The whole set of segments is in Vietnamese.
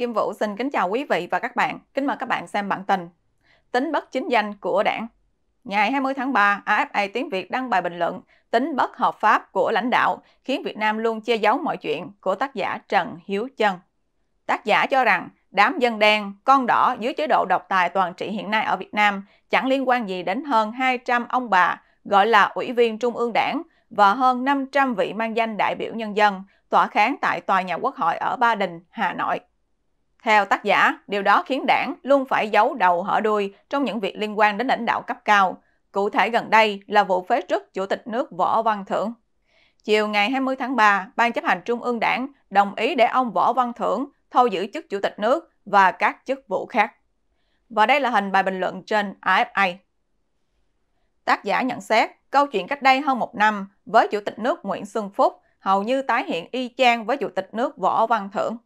Kim Vũ xin kính chào quý vị và các bạn. Kính mời các bạn xem bản tin. Tính bất chính danh của đảng. Ngày 20 tháng 3, AFA tiếng Việt đăng bài bình luận tính bất hợp pháp của lãnh đạo khiến Việt Nam luôn che giấu mọi chuyện của tác giả Trần Hiếu Chân. Tác giả cho rằng đám dân đen, con đỏ dưới chế độ độc tài toàn trị hiện nay ở Việt Nam chẳng liên quan gì đến hơn 200 ông bà gọi là ủy viên Trung ương đảng và hơn 500 vị mang danh đại biểu nhân dân tỏa kháng tại tòa nhà quốc hội ở Ba Đình, Hà Nội theo tác giả, điều đó khiến đảng luôn phải giấu đầu hở đuôi trong những việc liên quan đến lãnh đạo cấp cao, cụ thể gần đây là vụ phế truất Chủ tịch nước Võ Văn Thưởng. Chiều ngày 20 tháng 3, Ban chấp hành Trung ương Đảng đồng ý để ông Võ Văn Thưởng thôi giữ chức Chủ tịch nước và các chức vụ khác. Và đây là hình bài bình luận trên AFA. Tác giả nhận xét, câu chuyện cách đây hơn một năm với Chủ tịch nước Nguyễn Xuân Phúc hầu như tái hiện y chang với Chủ tịch nước Võ Văn Thưởng.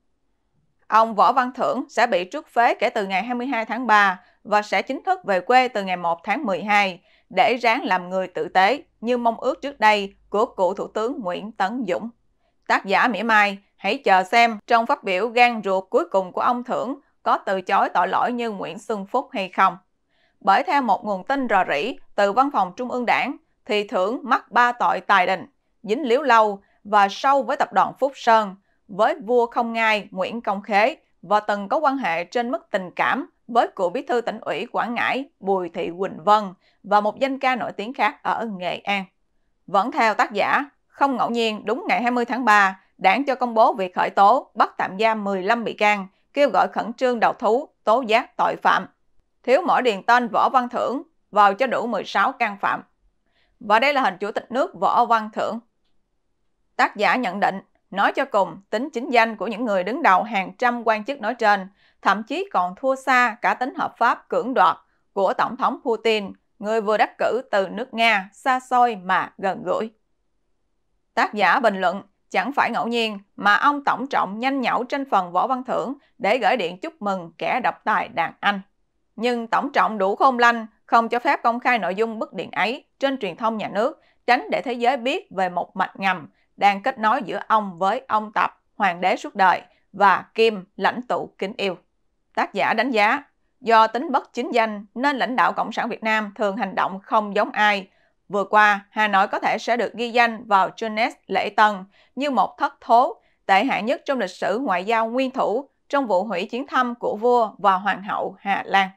Ông Võ Văn Thưởng sẽ bị trút phế kể từ ngày 22 tháng 3 và sẽ chính thức về quê từ ngày 1 tháng 12 để ráng làm người tử tế như mong ước trước đây của cựu Thủ tướng Nguyễn Tấn Dũng. Tác giả mỉa mai, hãy chờ xem trong phát biểu gan ruột cuối cùng của ông Thưởng có từ chối tội lỗi như Nguyễn Xuân Phúc hay không. Bởi theo một nguồn tin rò rỉ từ văn phòng Trung ương Đảng, thì Thưởng mắc ba tội tài đình, dính líu lâu và sâu với tập đoàn Phúc Sơn, với vua không ngai Nguyễn Công Khế và từng có quan hệ trên mức tình cảm với cựu bí thư tỉnh ủy Quảng Ngãi Bùi Thị Quỳnh Vân và một danh ca nổi tiếng khác ở Nghệ An. Vẫn theo tác giả, không ngẫu nhiên đúng ngày 20 tháng 3, đảng cho công bố việc khởi tố bắt tạm giam 15 bị can, kêu gọi khẩn trương đầu thú, tố giác tội phạm. Thiếu mỗi điền tên Võ Văn Thưởng vào cho đủ 16 can phạm. Và đây là hình chủ tịch nước Võ Văn Thưởng. Tác giả nhận định Nói cho cùng, tính chính danh của những người đứng đầu hàng trăm quan chức nói trên, thậm chí còn thua xa cả tính hợp pháp cưỡng đoạt của Tổng thống Putin, người vừa đắc cử từ nước Nga xa xôi mà gần gũi. Tác giả bình luận, chẳng phải ngẫu nhiên mà ông Tổng Trọng nhanh nhẩu trên phần Võ Văn Thưởng để gửi điện chúc mừng kẻ độc tài đàn Anh. Nhưng Tổng Trọng đủ khôn lanh, không cho phép công khai nội dung bức điện ấy trên truyền thông nhà nước, tránh để thế giới biết về một mạch ngầm đang kết nối giữa ông với ông Tập, hoàng đế suốt đời, và Kim, lãnh tụ kính yêu. Tác giả đánh giá, do tính bất chính danh nên lãnh đạo Cộng sản Việt Nam thường hành động không giống ai. Vừa qua, Hà Nội có thể sẽ được ghi danh vào Guinness lễ tân như một thất thố tệ hại nhất trong lịch sử ngoại giao nguyên thủ trong vụ hủy chuyến thăm của vua và hoàng hậu Hà Lan.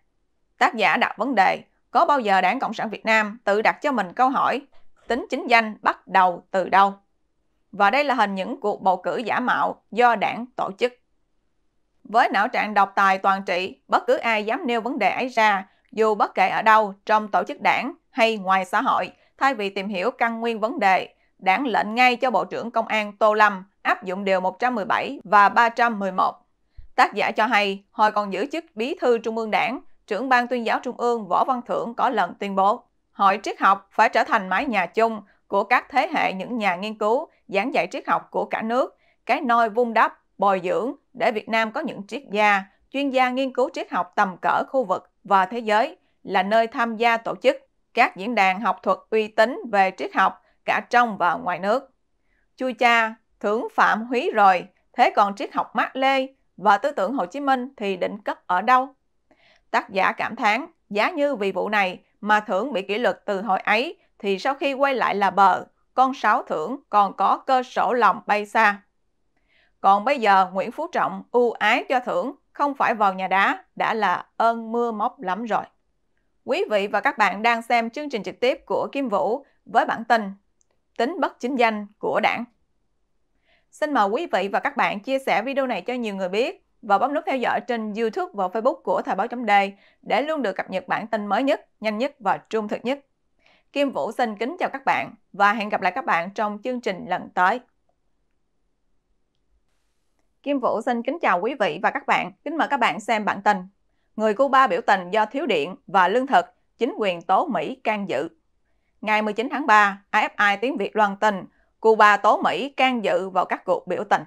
Tác giả đặt vấn đề, có bao giờ Đảng Cộng sản Việt Nam tự đặt cho mình câu hỏi tính chính danh bắt đầu từ đâu? và đây là hình những cuộc bầu cử giả mạo do đảng tổ chức. Với não trạng độc tài toàn trị, bất cứ ai dám nêu vấn đề ấy ra, dù bất kể ở đâu, trong tổ chức đảng hay ngoài xã hội, thay vì tìm hiểu căn nguyên vấn đề, đảng lệnh ngay cho Bộ trưởng Công an Tô Lâm áp dụng Điều 117 và 311. Tác giả cho hay, hồi còn giữ chức Bí thư Trung ương Đảng, trưởng ban tuyên giáo Trung ương Võ Văn Thưởng có lần tuyên bố, hội triết học phải trở thành mái nhà chung của các thế hệ những nhà nghiên cứu giảng dạy triết học của cả nước, cái nôi vun đắp, bồi dưỡng để Việt Nam có những triết gia, chuyên gia nghiên cứu triết học tầm cỡ khu vực và thế giới là nơi tham gia tổ chức các diễn đàn học thuật uy tín về triết học cả trong và ngoài nước. Chu cha thưởng Phạm Húy rồi, thế còn triết học Mác Lê và tư tưởng Hồ Chí Minh thì định cất ở đâu? Tác giả cảm thán, giá như vì vụ này mà thưởng bị kỷ luật từ hồi ấy thì sau khi quay lại là bờ, con sáo thưởng còn có cơ sổ lòng bay xa. Còn bây giờ Nguyễn Phú Trọng ưu ái cho thưởng không phải vào nhà đá đã là ơn mưa móc lắm rồi. Quý vị và các bạn đang xem chương trình trực tiếp của Kim Vũ với bản tin Tính bất chính danh của đảng. Xin mời quý vị và các bạn chia sẻ video này cho nhiều người biết và bấm nút theo dõi trên YouTube và Facebook của Thời báo chấm đề để luôn được cập nhật bản tin mới nhất, nhanh nhất và trung thực nhất. Kim Vũ xin kính chào các bạn và hẹn gặp lại các bạn trong chương trình lần tới. Kim Vũ xin kính chào quý vị và các bạn. Kính mời các bạn xem bản tin. Người Cuba biểu tình do thiếu điện và lương thực, chính quyền tố Mỹ can dự. Ngày 19 tháng 3, AFI tiếng Việt loan tin Cuba tố Mỹ can dự vào các cuộc biểu tình.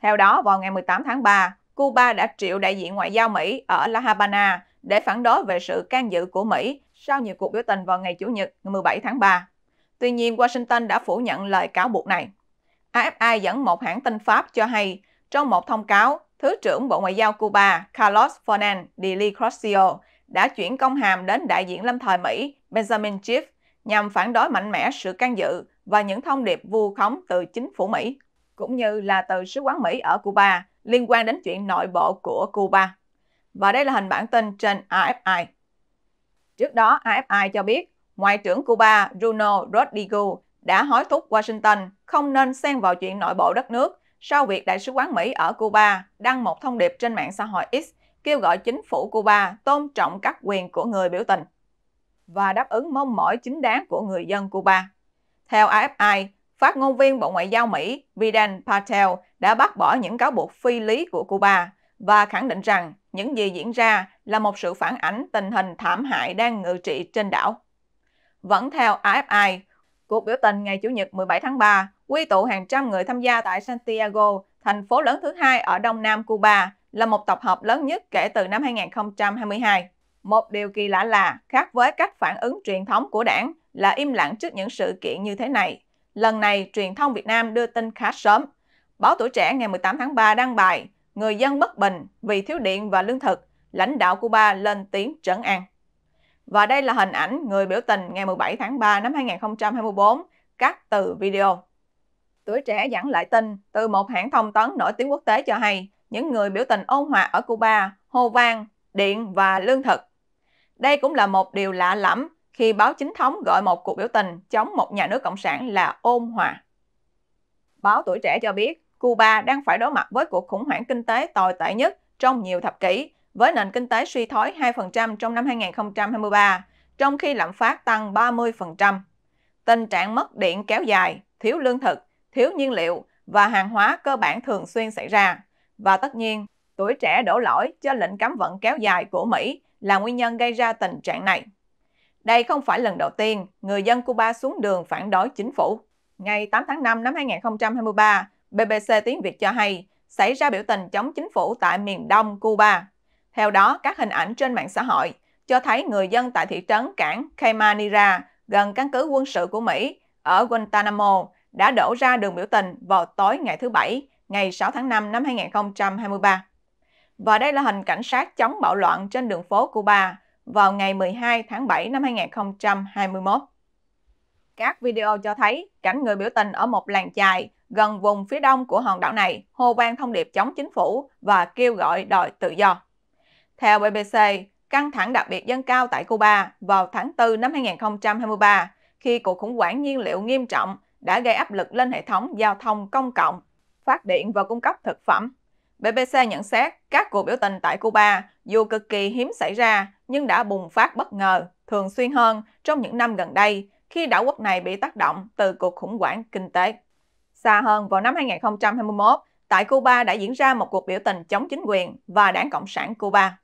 Theo đó, vào ngày 18 tháng 3, Cuba đã triệu đại diện ngoại giao Mỹ ở La Habana để phản đối về sự can dự của Mỹ sau nhiều cuộc biểu tình vào ngày Chủ nhật ngày 17 tháng 3. Tuy nhiên, Washington đã phủ nhận lời cáo buộc này. AFI dẫn một hãng tin Pháp cho hay, trong một thông cáo, Thứ trưởng Bộ Ngoại giao Cuba Carlos Fernan de Licrocio đã chuyển công hàm đến đại diện lâm thời Mỹ Benjamin Chief nhằm phản đối mạnh mẽ sự can dự và những thông điệp vu khống từ chính phủ Mỹ, cũng như là từ sứ quán Mỹ ở Cuba liên quan đến chuyện nội bộ của Cuba. Và đây là hình bản tin trên AFI. Trước đó, AFI cho biết Ngoại trưởng Cuba Bruno Rodrigo đã hối thúc Washington không nên xen vào chuyện nội bộ đất nước sau việc Đại sứ quán Mỹ ở Cuba đăng một thông điệp trên mạng xã hội X kêu gọi chính phủ Cuba tôn trọng các quyền của người biểu tình và đáp ứng mong mỏi chính đáng của người dân Cuba. Theo AFI, phát ngôn viên Bộ Ngoại giao Mỹ Vidal Patel đã bác bỏ những cáo buộc phi lý của Cuba và khẳng định rằng những gì diễn ra là một sự phản ánh tình hình thảm hại đang ngự trị trên đảo. Vẫn theo AFI, cuộc biểu tình ngày Chủ nhật 17 tháng 3 quy tụ hàng trăm người tham gia tại Santiago, thành phố lớn thứ hai ở đông nam Cuba, là một tập hợp lớn nhất kể từ năm 2022. Một điều kỳ lạ là, khác với cách phản ứng truyền thống của đảng là im lặng trước những sự kiện như thế này. Lần này, truyền thông Việt Nam đưa tin khá sớm. Báo Tuổi Trẻ ngày 18 tháng 3 đăng bài người dân bất bình vì thiếu điện và lương thực, lãnh đạo Cuba lên tiếng trấn an. Và đây là hình ảnh người biểu tình ngày 17 tháng 3 năm 2024, cắt từ video. Tuổi trẻ dẫn lại tin từ một hãng thông tấn nổi tiếng quốc tế cho hay những người biểu tình ôn hòa ở Cuba hô vang, điện và lương thực. Đây cũng là một điều lạ lẫm khi báo chính thống gọi một cuộc biểu tình chống một nhà nước cộng sản là ôn hòa. Báo Tuổi Trẻ cho biết, Cuba đang phải đối mặt với cuộc khủng hoảng kinh tế tồi tệ nhất trong nhiều thập kỷ, với nền kinh tế suy thoái 2% trong năm 2023, trong khi lạm phát tăng 30%. Tình trạng mất điện kéo dài, thiếu lương thực, thiếu nhiên liệu và hàng hóa cơ bản thường xuyên xảy ra. Và tất nhiên, tuổi trẻ đổ lỗi cho lệnh cấm vận kéo dài của Mỹ là nguyên nhân gây ra tình trạng này. Đây không phải lần đầu tiên người dân Cuba xuống đường phản đối chính phủ. Ngày 8 tháng 5 năm 2023, BBC tiếng Việt cho hay xảy ra biểu tình chống chính phủ tại miền đông Cuba. Theo đó, các hình ảnh trên mạng xã hội cho thấy người dân tại thị trấn cảng Caymanira gần căn cứ quân sự của Mỹ ở Guantanamo đã đổ ra đường biểu tình vào tối ngày thứ Bảy, ngày 6 tháng 5 năm 2023. Và đây là hình cảnh sát chống bạo loạn trên đường phố Cuba vào ngày 12 tháng 7 năm 2021. Các video cho thấy cảnh người biểu tình ở một làng chài gần vùng phía đông của hòn đảo này hô vang thông điệp chống chính phủ và kêu gọi đòi tự do. Theo BBC, căng thẳng đặc biệt dân cao tại Cuba vào tháng 4 năm 2023 khi cuộc khủng hoảng nhiên liệu nghiêm trọng đã gây áp lực lên hệ thống giao thông công cộng, phát điện và cung cấp thực phẩm. BBC nhận xét các cuộc biểu tình tại Cuba dù cực kỳ hiếm xảy ra nhưng đã bùng phát bất ngờ, thường xuyên hơn trong những năm gần đây khi đảo quốc này bị tác động từ cuộc khủng hoảng kinh tế. Xa hơn, vào năm 2021, tại Cuba đã diễn ra một cuộc biểu tình chống chính quyền và đảng Cộng sản Cuba.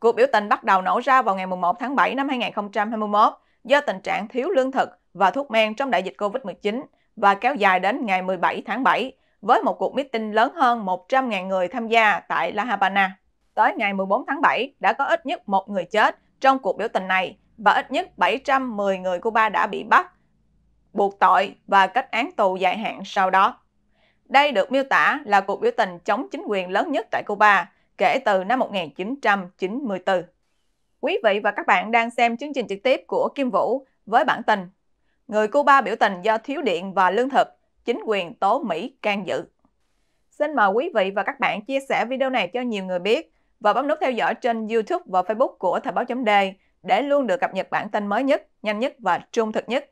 Cuộc biểu tình bắt đầu nổ ra vào ngày 1 tháng 7 năm 2021 do tình trạng thiếu lương thực và thuốc men trong đại dịch COVID-19 và kéo dài đến ngày 17 tháng 7 với một cuộc meeting lớn hơn 100.000 người tham gia tại La Habana. Tới ngày 14 tháng 7 đã có ít nhất một người chết trong cuộc biểu tình này và ít nhất 710 người Cuba đã bị bắt buộc tội và kết án tù dài hạn sau đó. Đây được miêu tả là cuộc biểu tình chống chính quyền lớn nhất tại Cuba kể từ năm 1994. Quý vị và các bạn đang xem chương trình trực tiếp của Kim Vũ với bản tin Người Cuba biểu tình do thiếu điện và lương thực, chính quyền tố Mỹ can dự. Xin mời quý vị và các bạn chia sẻ video này cho nhiều người biết và bấm nút theo dõi trên YouTube và Facebook của Thời báo chấm để luôn được cập nhật bản tin mới nhất, nhanh nhất và trung thực nhất.